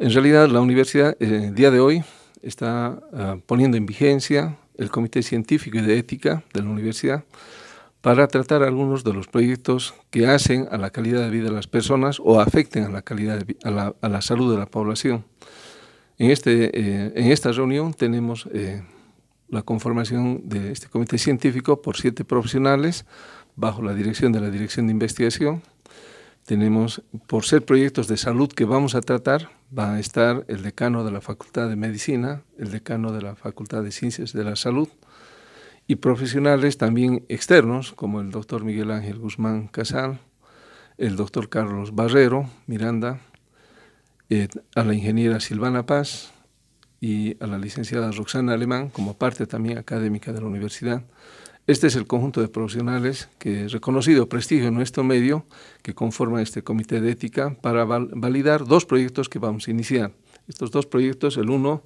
En realidad, la universidad, eh, el día de hoy, está ah, poniendo en vigencia el Comité Científico y de Ética de la universidad para tratar algunos de los proyectos que hacen a la calidad de vida de las personas o afecten a la, calidad a, la, salud de la población. En, este, eh, en esta reunión tenemos eh, la conformación de este comité científico por siete profesionales bajo la dirección de la Dirección de Investigación. Tenemos, por ser proyectos de salud que vamos a tratar, va a estar el decano de la Facultad de Medicina, el decano de la Facultad de Ciencias de la Salud y profesionales también externos como el doctor Miguel Ángel Guzmán Casal, el doctor Carlos Barrero Miranda, eh, a la ingeniera Silvana Paz y a la licenciada Roxana Alemán como parte también académica de la universidad, este es el conjunto de profesionales que es reconocido prestigio en nuestro medio que conforma este comité de ética para validar dos proyectos que vamos a iniciar. Estos dos proyectos, el uno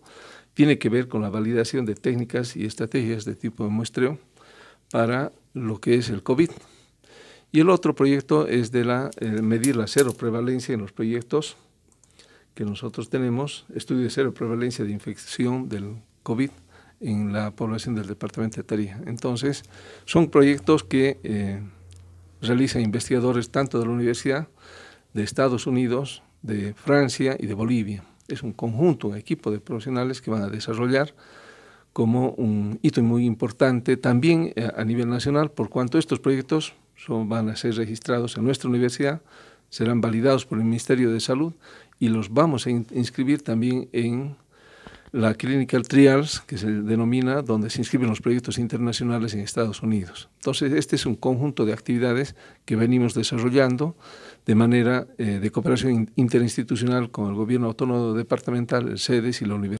tiene que ver con la validación de técnicas y estrategias de tipo de muestreo para lo que es el COVID. Y el otro proyecto es de la, eh, medir la cero prevalencia en los proyectos que nosotros tenemos, estudio de cero prevalencia de infección del COVID en la población del departamento de Tarija. Entonces, son proyectos que eh, realizan investigadores tanto de la universidad, de Estados Unidos, de Francia y de Bolivia. Es un conjunto, un equipo de profesionales que van a desarrollar como un hito muy importante también eh, a nivel nacional, por cuanto estos proyectos son, van a ser registrados en nuestra universidad, serán validados por el Ministerio de Salud y los vamos a inscribir también en la Clinical Trials, que se denomina, donde se inscriben los proyectos internacionales en Estados Unidos. Entonces, este es un conjunto de actividades que venimos desarrollando de manera eh, de cooperación interinstitucional con el Gobierno Autónomo Departamental, el SEDES y la Universidad.